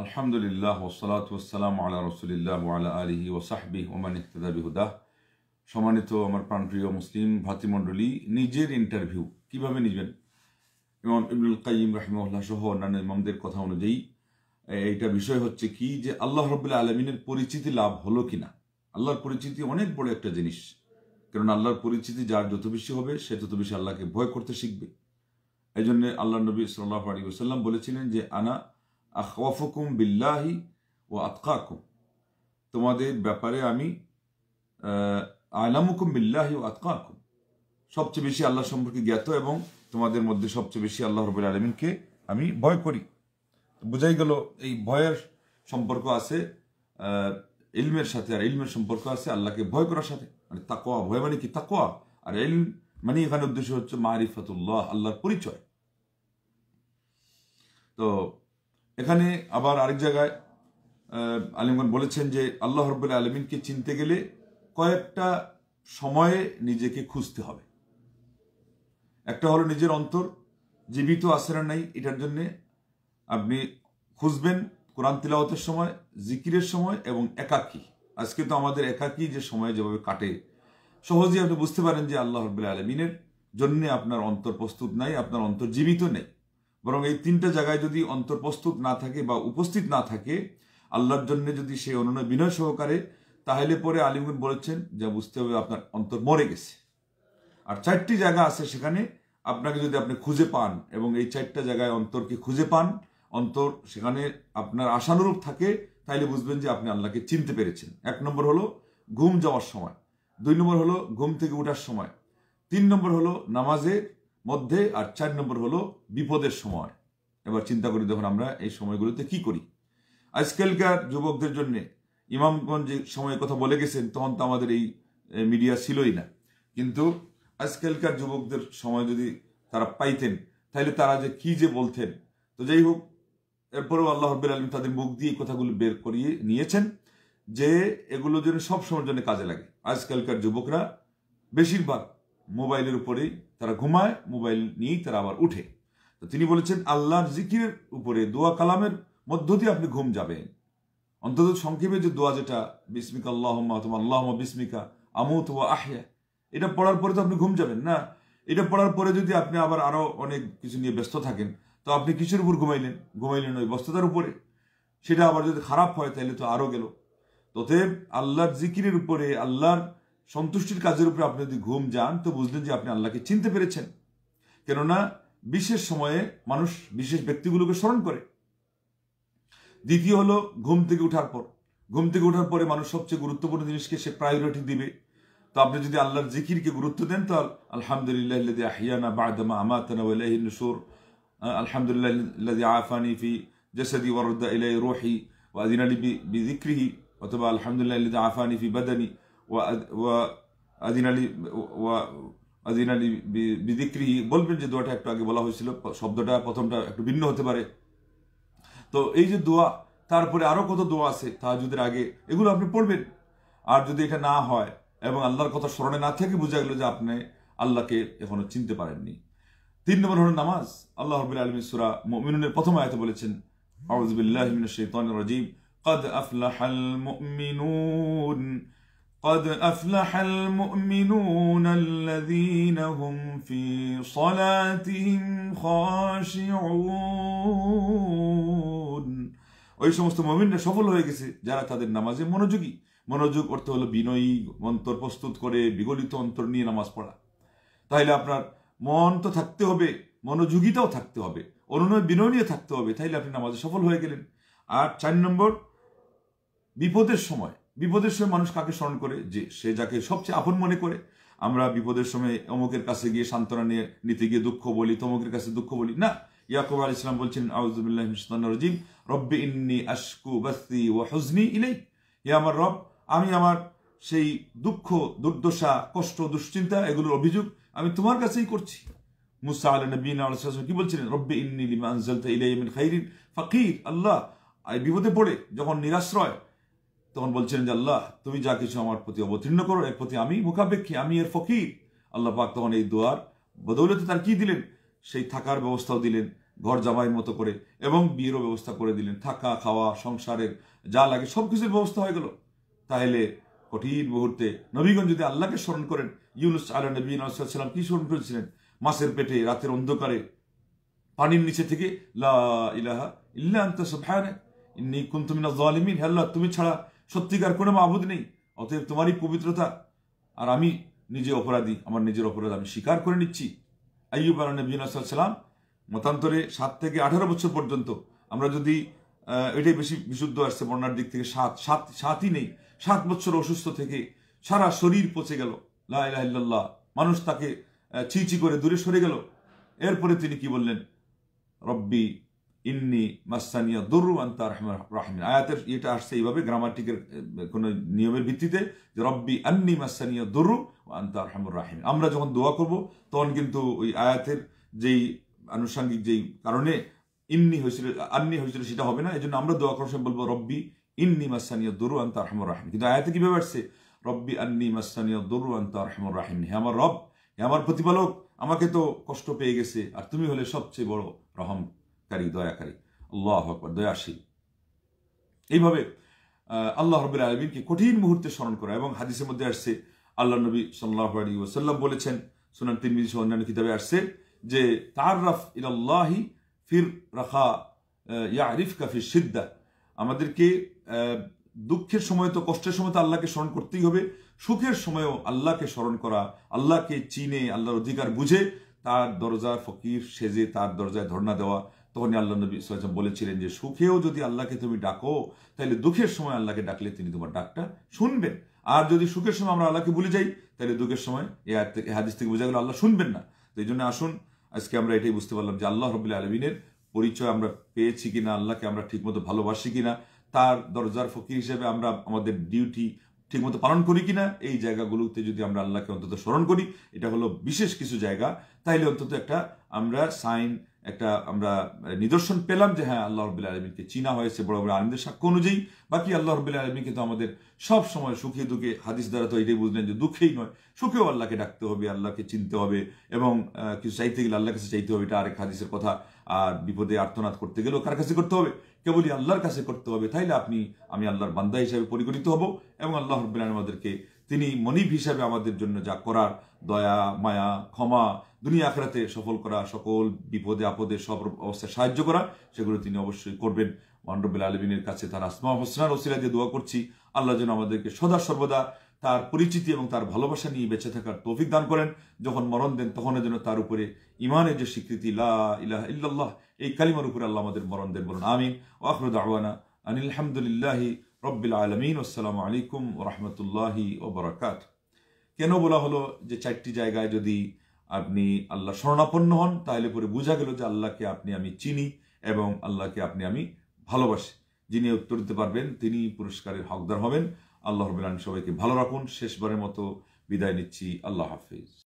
আলহামদুলিল্লাহ ওসালাত ওসালাম আল্লাহ রসুলিল্লাহ আল্লাহ আলহি সাহবি ওমান ইকতদা বিহুদাহ সম্মানিত আমার প্রাণপ্রিয় মুসলিম ভাতৃমণ্ডলী নিজের ইন্টারভিউ কিভাবে নিবেন ইমাম ইবনুল কাইম রাহিমউল্লাহ সহ অন্যান্য ইমামদের কথা অনুযায়ী এইটা বিষয় হচ্ছে কি যে আল্লাহ রবুল্লা আলমিনের পরিচিতি লাভ হলো কি না আল্লাহর পরিচিতি অনেক বড় একটা জিনিস কারণ আল্লাহর পরিচিতি যার যত বেশি হবে সে তত বেশি আল্লাহকে ভয় করতে শিখবে এই জন্য আল্লাহ নবী সাল্লাহ আলী সাল্লাম বলেছিলেন যে আনা আখওয়াফুকুম বিল্লাহি ও আতকাকুম তোমাদের ব্যাপারে আমি আলামুকুম বিল্লাহি ও আতকাকুম সবচেয়ে বেশি আল্লাহ সম্পর্কে জ্ঞাত এবং তোমাদের মধ্যে সবচেয়ে বেশি আল্লাহ রবুল আলমিনকে আমি ভয় করি বোঝাই গেল এই ভয়ের সম্পর্ক আছে ইলমের সাথে আর ইলমের সম্পর্ক আছে আল্লাহকে ভয় করার সাথে মানে তাকোয়া ভয় মানে কি তাকোয়া আর এল মানে এখানে উদ্দেশ্য হচ্ছে মারিফাতুল্লাহ আল্লাহর পরিচয় তো এখানে আবার আরেক জায়গায় আলিমগণ বলেছেন যে আল্লাহ রব্বুল্লা আলমিনকে চিনতে গেলে কয়েকটা সময়ে নিজেকে খুঁজতে হবে একটা হলো নিজের অন্তর জীবিত আসে না নাই এটার জন্যে আপনি খুঁজবেন কোরআন তিলাওয়াতের সময় জিকিরের সময় এবং একাকী আজকে তো আমাদের একাকী যে সময় যেভাবে কাটে সহজেই আপনি বুঝতে পারেন যে আল্লাহ রবুল্লা আলমিনের জন্যে আপনার অন্তর প্রস্তুত নাই আপনার অন্তর জীবিত নেই বরং এই তিনটা জায়গায় যদি অন্তর প্রস্তুত না থাকে বা উপস্থিত না থাকে আল্লাহর জন্য যদি সে অনুনয় বিনয় সহকারে তাহলে পরে আলিম বলেছেন যা বুঝতে হবে আপনার অন্তর মরে গেছে আর চারটি জায়গা আছে সেখানে আপনাকে যদি আপনি খুঁজে পান এবং এই চারটা জায়গায় অন্তরকে খুঁজে পান অন্তর সেখানে আপনার আশানুরূপ থাকে তাইলে বুঝবেন যে আপনি আল্লাহকে চিনতে পেরেছেন এক নম্বর হলো ঘুম যাওয়ার সময় দুই নম্বর হলো ঘুম থেকে ওঠার সময় তিন নম্বর হলো নামাজে মধ্যে আর চার নম্বর হলো বিপদের সময় এবার চিন্তা করি তখন আমরা এই সময়গুলোতে কি করি আজকালকার যুবকদের জন্য ইমামগঞ্জ যে সময়ের কথা বলে গেছেন তখন তো আমাদের এই মিডিয়া ছিলই না কিন্তু আজকালকার যুবকদের সময় যদি তারা পাইতেন তাহলে তারা যে কি যে বলতেন তো যাই হোক এরপরেও আল্লাহ হব্বুল আলম তাদের মুখ দিয়ে কথাগুলো বের করিয়ে নিয়েছেন যে এগুলো যেন সব সময়ের জন্য কাজে লাগে আজকালকার যুবকরা বেশিরভাগ মোবাইলের উপরেই তারা ঘুমায় মোবাইল নিয়েই তারা আবার উঠে তো তিনি বলেছেন আল্লাহর জিকিরের উপরে দোয়া কালামের মধ্য দিয়ে আপনি ঘুম যাবেন অন্তত সংক্ষেপে যে দোয়া যেটা বিস্মিকা আল্লাহ অথবা আল্লাহ বিস্মিকা আমুত ওয়া আহিয়া এটা পড়ার পরে তো আপনি ঘুম যাবেন না এটা পড়ার পরে যদি আপনি আবার আরও অনেক কিছু নিয়ে ব্যস্ত থাকেন তো আপনি কিসের উপর ঘুমাইলেন ঘুমাইলেন ওই ব্যস্ততার উপরে সেটা আবার যদি খারাপ হয় তাহলে তো আরও গেল তথে আল্লাহর জিকিরের উপরে আল্লাহর সন্তুষ্টির কাজের উপরে আপনি যদি ঘুম যান তো বুঝলেন যে আপনি আল্লাহকে চিনতে পেরেছেন কেননা বিশেষ সময়ে মানুষ বিশেষ ব্যক্তিগুলোকে স্মরণ করে দ্বিতীয় হলো ঘুম থেকে ওঠার পর ঘুম থেকে ওঠার পরে মানুষ সবচেয়ে গুরুত্বপূর্ণ জিনিসকে সে প্রায়োরিটি দিবে তো আপনি যদি আল্লাহর জিকিরকে গুরুত্ব দেন তো আলহামদুলিল্লাহ আলহামদুলিল্লাহ আফানি ফি জসাদি ইলাই রোহি ওয়াদিন আলী বিজিক্রিহি অথবা আলহামদুলিল্লাহ আফানি বাদানী আদিন আলী আদিন আলী বিদিক্রি বলবেন যে দোয়াটা একটু আগে বলা হয়েছিল শব্দটা প্রথমটা একটু ভিন্ন হতে পারে তো এই যে দোয়া তারপরে আরও কত দোয়া আছে তাহাজুদের আগে এগুলো আপনি পড়বেন আর যদি এটা না হয় এবং আল্লাহর কথা স্মরণে না থেকে বোঝা গেল যে আপনি আল্লাহকে এখনো চিনতে পারেননি তিন নম্বর হল নামাজ আল্লাহ রবিল আলমী সুরা মিনুনের প্রথম আয়তে বলেছেন আউজবিল্লাহ রাজিম قد أفلح المؤمنون قد أفلح المؤمنون الذين هم في صلاتهم خاشعون ওই সমস্ত মমিনরা সফল হয়ে গেছে যারা তাদের নামাজে মনোযোগী মনোযোগ অর্থ হলো বিনয়ী অন্তর প্রস্তুত করে বিগলিত অন্তর নিয়ে নামাজ পড়া তাহলে আপনার মন তো থাকতে হবে মনোযোগিতাও থাকতে হবে অনুনয় বিনয়নীয় থাকতে হবে তাহলে আপনি নামাজে সফল হয়ে গেলেন আর চার নম্বর বিপদের সময় বিপদের সময় মানুষ কাকে স্মরণ করে যে সে যাকে সবচেয়ে আপন মনে করে আমরা বিপদের সময় অমুকের কাছে গিয়ে সান্ত্বনা নিয়ে নিতে গিয়ে দুঃখ বলি তমুকের কাছে দুঃখ বলি না ইয়াকুব আল ইসলাম বলছেন আউজিম রব্বে ইন্নি আশকু বাস্তি ও হজনি ইলাই হে আমার রব আমি আমার সেই দুঃখ দুর্দশা কষ্ট দুশ্চিন্তা এগুলোর অভিযোগ আমি তোমার কাছেই করছি মুসা আল নবীন আলসালাম কি বলছিলেন রব্বে ইন্নি লিমা আনজালতা ইলাই ফাকির আল্লাহ বিপদে পড়ে যখন নিরাশ্রয় তখন বলছিলেন যে আল্লাহ তুমি যা কিছু আমার প্রতি অবতীর্ণ করো এর প্রতি আমি মুখাপেক্ষী আমি এর ফকির আল্লাহ পাক তখন এই দোয়ার বদৌলতে তার কি দিলেন সেই থাকার ব্যবস্থাও দিলেন ঘর জামাইয়ের মতো করে এবং বিয়েরও ব্যবস্থা করে দিলেন থাকা খাওয়া সংসারের যা লাগে সব কিছুর ব্যবস্থা হয়ে গেল তাহলে কঠিন মুহূর্তে নবীগঞ্জ যদি আল্লাহকে স্মরণ করেন ইউনুস আলা নবী সাল্লাম কি স্মরণ করেছিলেন মাছের পেটে রাতের অন্ধকারে পানির নিচে থেকে লা ইলাহা ইল্লা আনতে সুবহানাক ইন্নী কুনতু জালিমিন আল্লাহ তুমি ছাড়া সত্যিকার কোনো মাহবুদ নেই অতএব তোমারই পবিত্রতা আর আমি নিজে অপরাধী আমার নিজের অপরাধ আমি স্বীকার করে নিচ্ছি আইয়ুব আল নবীন সালাম মতান্তরে সাত থেকে আঠারো বছর পর্যন্ত আমরা যদি এটাই বেশি বিশুদ্ধ আসছে বন্যার দিক থেকে সাত সাত সাতই নেই সাত বছর অসুস্থ থেকে সারা শরীর পচে গেল লাহ মানুষ তাকে চিচি করে দূরে সরে গেল এরপরে তিনি কি বললেন রব্বি ইন্নি মাসানিয়া দুরু আন্তা রহমান রাহমিন আয়াতের এটা আসছে এইভাবে গ্রামাটিকের কোনো নিয়মের ভিত্তিতে যে রব্বি আন্নি মাসানিয়া দুরু আন্তা রহমান রাহিম আমরা যখন দোয়া করব তখন কিন্তু ওই আয়াতের যেই আনুষাঙ্গিক যেই কারণে ইন্নি হয়েছিল আন্নি হয়েছিল সেটা হবে না এই জন্য আমরা দোয়া করার সময় বলবো রব্বি ইন্নি মাসানিয়া দুরু আন্তা রহমান রাহিম কিন্তু আয়াতে কীভাবে আসছে রব্বি আন্নি মাসানিয়া দুরু আন্তা রহমান রাহিম হে আমার রব হে আমার প্রতিপালক আমাকে তো কষ্ট পেয়ে গেছে আর তুমি হলে সবচেয়ে বড় রহম কারী দয়াকারী আল্লাহ আকবর দয়াশীল এইভাবে আল্লাহ রবিল আলমিনকে কঠিন মুহূর্তে স্মরণ করা এবং হাদিসের মধ্যে আসছে আল্লাহ নবী সাল্লাহ আলী ওসাল্লাম বলেছেন সোনান তিন মিজি অন্যান্য কিতাবে আসছে যে তার রফ ইলাল্লাহি ফির রাখা ইয়া আরিফ কাফির সিদ্দা আমাদেরকে দুঃখের সময় তো কষ্টের সময় তো আল্লাহকে স্মরণ করতেই হবে সুখের সময়ও আল্লাহকে স্মরণ করা আল্লাহকে চিনে আল্লাহর অধিকার বুঝে তার দরজা ফকির সেজে তার দরজায় ধর্ণা দেওয়া তখনই আল্লাহ নবী সাল্লাম বলেছিলেন যে সুখেও যদি আল্লাহকে তুমি ডাকো তাহলে দুঃখের সময় আল্লাহকে ডাকলে তিনি তোমার ডাকটা শুনবেন আর যদি সুখের সময় আমরা আল্লাহকে ভুলে যাই তাহলে দুঃখের সময় এ হাদিস থেকে বোঝা গেল আল্লাহ শুনবেন না তো এই জন্য আসুন আজকে আমরা এটাই বুঝতে পারলাম যে আল্লাহ রবিল্লা আলমিনের পরিচয় আমরা পেয়েছি কিনা আল্লাহকে আমরা ঠিকমতো ভালোবাসি কিনা তার দরজার ফকির হিসেবে আমরা আমাদের ডিউটি ঠিকমতো পালন করি কিনা এই জায়গাগুলোতে যদি আমরা আল্লাহকে অন্তত স্মরণ করি এটা হলো বিশেষ কিছু জায়গা তাইলে অন্তত একটা আমরা সাইন একটা আমরা নিদর্শন পেলাম যে হ্যাঁ আল্লাহ রবিল্লা আলমীকে চিনা হয়েছে বড় বড় আলমদের সাক্ষ্য অনুযায়ী বাকি আল্লাহ রবিল্লা আলমী কিন্তু আমাদের সব সময় সুখে দুঃখে হাদিস দ্বারা তো এটাই বুঝলেন যে দুঃখেই নয় সুখেও আল্লাহকে ডাকতে হবে আল্লাহকে চিনতে হবে এবং কিছু চাইতে গেলে আল্লাহর কাছে চাইতে হবে এটা আরেক হাদিসের কথা আর বিপদে আর্থনাদ করতে গেলেও কার কাছে করতে হবে কেবলই আল্লাহর কাছে করতে হবে তাইলে আপনি আমি আল্লাহর বান্দা হিসাবে পরিগণিত হব এবং আল্লাহ রবিল্লা আমাদেরকে তিনি মনিব হিসাবে আমাদের জন্য যা করার দয়া মায়া ক্ষমা দুনিয়া আখড়াতে সফল করা সকল বিপদে আপদে সব অবস্থায় সাহায্য করা সেগুলো তিনি অবশ্যই করবেন মান্ডবিল আলমিনের কাছে তার আসমা হোসনার ওসিরাতে দিয়ে দোয়া করছি আল্লাহ যেন আমাদেরকে সদা সর্বদা তার পরিচিতি এবং তার ভালোবাসা নিয়ে বেঁচে থাকার তৌফিক দান করেন যখন মরণ দেন তখন যেন তার উপরে ইমানের যে স্বীকৃতি লাহ ইলাহ ইল্লাল্লাহ এই কালিমার উপরে আল্লাহ আমাদের মরণ দেন বলুন আমিন ওয়াখরুদ আওয়ানা আনিল হামদুলিল্লাহি রব্বিল আলমিন আসসালামু আলাইকুম রহমতুল্লাহি ওবরাকাত কেন বলা হলো যে চারটি জায়গায় যদি আপনি আল্লাহ শরণাপন্ন হন তাহলে পরে বোঝা গেল যে আল্লাহকে আপনি আমি চিনি এবং আল্লাহকে আপনি আমি ভালোবাসি যিনি উত্তর দিতে পারবেন তিনি পুরস্কারের হকদার হবেন আল্লাহ রবিলাম সবাইকে ভালো রাখুন শেষবারের মতো বিদায় নিচ্ছি আল্লাহ হাফিজ